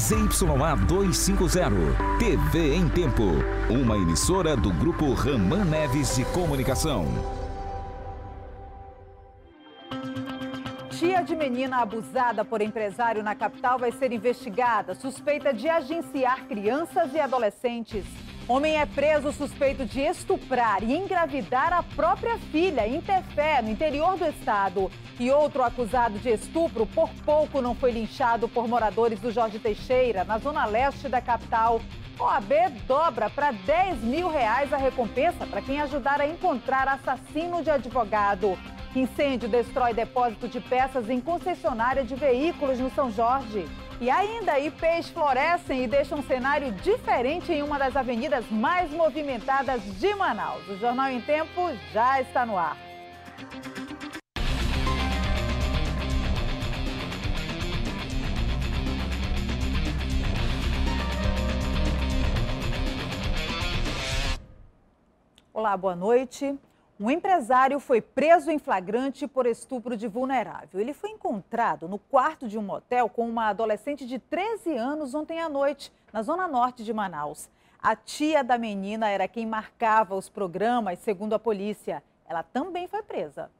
ZYA 250. TV em Tempo. Uma emissora do Grupo Ramã Neves de Comunicação. Tia de menina abusada por empresário na capital vai ser investigada, suspeita de agenciar crianças e adolescentes. Homem é preso suspeito de estuprar e engravidar a própria filha em Tefé, no interior do estado. E outro acusado de estupro por pouco não foi linchado por moradores do Jorge Teixeira, na zona leste da capital. OAB dobra para 10 mil reais a recompensa para quem ajudar a encontrar assassino de advogado. Incêndio destrói depósito de peças em concessionária de veículos no São Jorge. E ainda ipês florescem e deixam um cenário diferente em uma das avenidas mais movimentadas de Manaus. O Jornal em Tempo já está no ar. Olá, boa noite. Um empresário foi preso em flagrante por estupro de vulnerável. Ele foi encontrado no quarto de um motel com uma adolescente de 13 anos ontem à noite, na zona norte de Manaus. A tia da menina era quem marcava os programas, segundo a polícia. Ela também foi presa.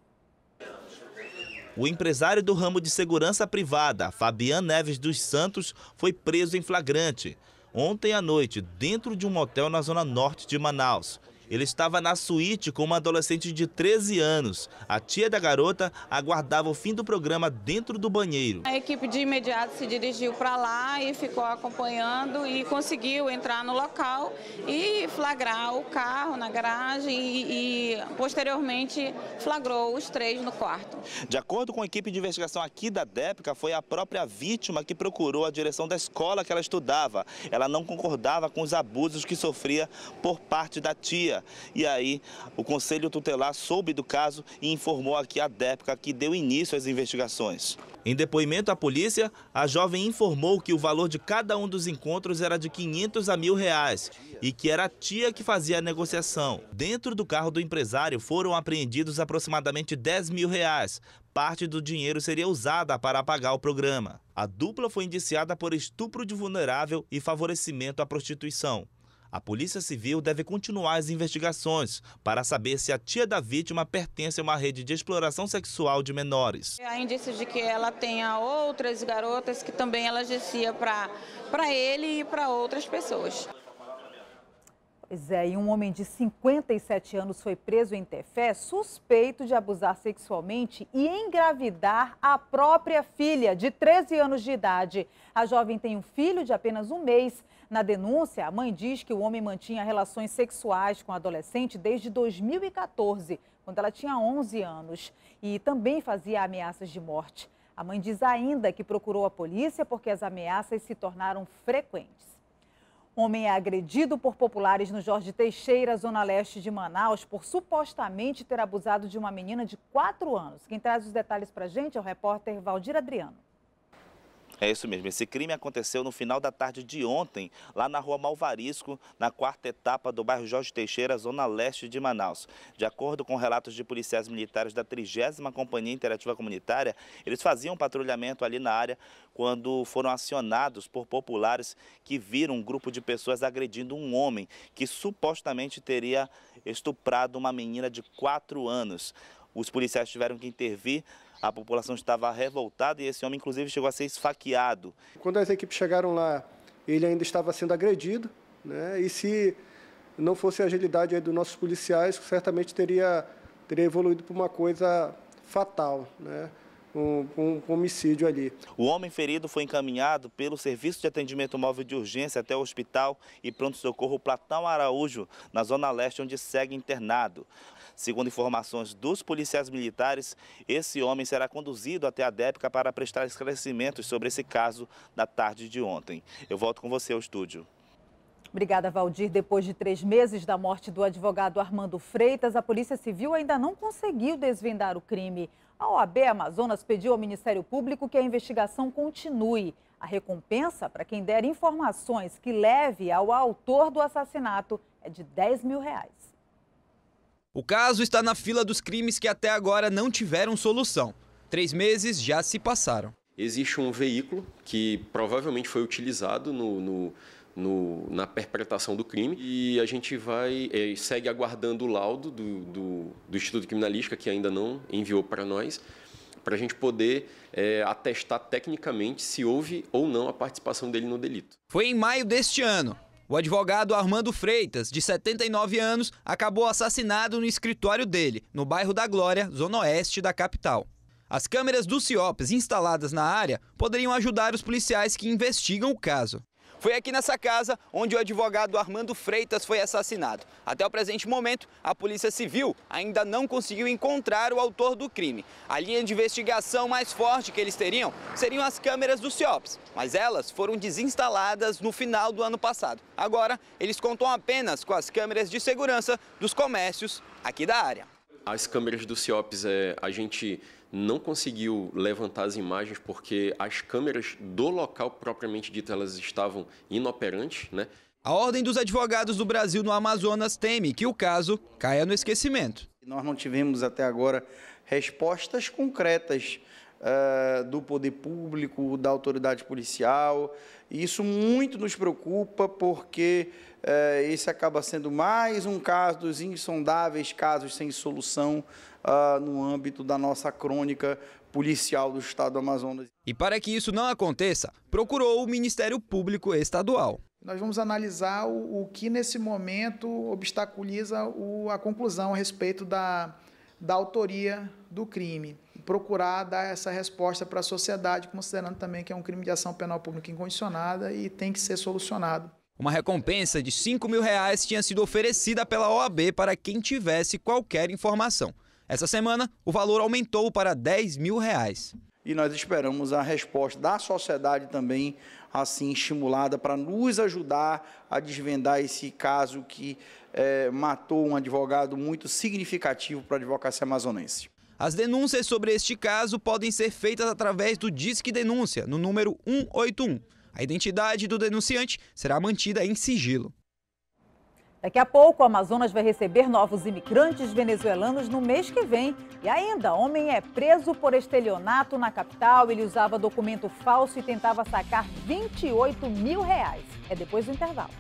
O empresário do ramo de segurança privada, Fabian Neves dos Santos, foi preso em flagrante ontem à noite, dentro de um motel na zona norte de Manaus. Ele estava na suíte com uma adolescente de 13 anos. A tia da garota aguardava o fim do programa dentro do banheiro. A equipe de imediato se dirigiu para lá e ficou acompanhando e conseguiu entrar no local e flagrar o carro na garagem e, e posteriormente flagrou os três no quarto. De acordo com a equipe de investigação aqui da DEPCA, foi a própria vítima que procurou a direção da escola que ela estudava. Ela não concordava com os abusos que sofria por parte da tia. E aí, o Conselho Tutelar soube do caso e informou aqui a DEPCA que deu início às investigações. Em depoimento à polícia, a jovem informou que o valor de cada um dos encontros era de 500 a mil reais e que era a tia que fazia a negociação. Dentro do carro do empresário foram apreendidos aproximadamente 10 mil reais. Parte do dinheiro seria usada para pagar o programa. A dupla foi indiciada por estupro de vulnerável e favorecimento à prostituição. A Polícia Civil deve continuar as investigações para saber se a tia da vítima pertence a uma rede de exploração sexual de menores. Há indícios de que ela tenha outras garotas que também ela descia para ele e para outras pessoas. Pois é, e um homem de 57 anos foi preso em Tefé suspeito de abusar sexualmente e engravidar a própria filha, de 13 anos de idade. A jovem tem um filho de apenas um mês. Na denúncia, a mãe diz que o homem mantinha relações sexuais com a adolescente desde 2014, quando ela tinha 11 anos, e também fazia ameaças de morte. A mãe diz ainda que procurou a polícia porque as ameaças se tornaram frequentes. Homem é agredido por populares no Jorge Teixeira, zona leste de Manaus, por supostamente ter abusado de uma menina de 4 anos. Quem traz os detalhes para gente é o repórter Valdir Adriano. É isso mesmo. Esse crime aconteceu no final da tarde de ontem, lá na rua Malvarisco, na quarta etapa do bairro Jorge Teixeira, zona leste de Manaus. De acordo com relatos de policiais militares da 30 Companhia Interativa Comunitária, eles faziam patrulhamento ali na área quando foram acionados por populares que viram um grupo de pessoas agredindo um homem que supostamente teria estuprado uma menina de 4 anos. Os policiais tiveram que intervir a população estava revoltada e esse homem, inclusive, chegou a ser esfaqueado. Quando as equipes chegaram lá, ele ainda estava sendo agredido, né? e se não fosse a agilidade dos nossos policiais, certamente teria, teria evoluído para uma coisa fatal. Né? Um, um, homicídio ali. O homem ferido foi encaminhado pelo Serviço de Atendimento Móvel de Urgência até o Hospital e Pronto-Socorro Platão Araújo, na Zona Leste, onde segue internado. Segundo informações dos policiais militares, esse homem será conduzido até a Dépica para prestar esclarecimentos sobre esse caso na tarde de ontem. Eu volto com você ao estúdio. Obrigada, Valdir. Depois de três meses da morte do advogado Armando Freitas, a Polícia Civil ainda não conseguiu desvendar o crime. A OAB Amazonas pediu ao Ministério Público que a investigação continue. A recompensa para quem der informações que leve ao autor do assassinato é de 10 mil reais. O caso está na fila dos crimes que até agora não tiveram solução. Três meses já se passaram. Existe um veículo que provavelmente foi utilizado no, no, no, na perpetração do crime e a gente vai é, segue aguardando o laudo do, do, do Instituto Criminalística, que ainda não enviou para nós, para a gente poder é, atestar tecnicamente se houve ou não a participação dele no delito. Foi em maio deste ano o advogado Armando Freitas, de 79 anos, acabou assassinado no escritório dele, no bairro da Glória, zona oeste da capital. As câmeras do CIOPS instaladas na área poderiam ajudar os policiais que investigam o caso. Foi aqui nessa casa onde o advogado Armando Freitas foi assassinado. Até o presente momento, a Polícia Civil ainda não conseguiu encontrar o autor do crime. A linha de investigação mais forte que eles teriam seriam as câmeras do CIOPS, mas elas foram desinstaladas no final do ano passado. Agora, eles contam apenas com as câmeras de segurança dos comércios aqui da área. As câmeras do CIOPS, é, a gente não conseguiu levantar as imagens porque as câmeras do local propriamente dito elas estavam inoperantes, né? A Ordem dos Advogados do Brasil no Amazonas teme que o caso caia no esquecimento. Nós não tivemos até agora respostas concretas é, do poder público, da autoridade policial. E isso muito nos preocupa, porque é, esse acaba sendo mais um caso dos insondáveis casos sem solução ah, no âmbito da nossa crônica policial do estado do Amazonas. E para que isso não aconteça, procurou o Ministério Público Estadual. Nós vamos analisar o, que, nesse momento, obstaculiza a conclusão a respeito da, da autoria do crime procurar dar essa resposta para a sociedade, considerando também que é um crime de ação penal pública incondicionada e tem que ser solucionado. Uma recompensa de 5 mil reais tinha sido oferecida pela OAB para quem tivesse qualquer informação. Essa semana, o valor aumentou para 10 mil reais. E nós esperamos a resposta da sociedade também, assim, estimulada para nos ajudar a desvendar esse caso que é, matou um advogado muito significativo para a advocacia amazonense. As denúncias sobre este caso podem ser feitas através do Disque Denúncia, no número 181. A identidade do denunciante será mantida em sigilo. Daqui a pouco, o Amazonas vai receber novos imigrantes venezuelanos no mês que vem. E ainda, homem é preso por estelionato na capital. Ele usava documento falso e tentava sacar 28 mil reais. É depois do intervalo.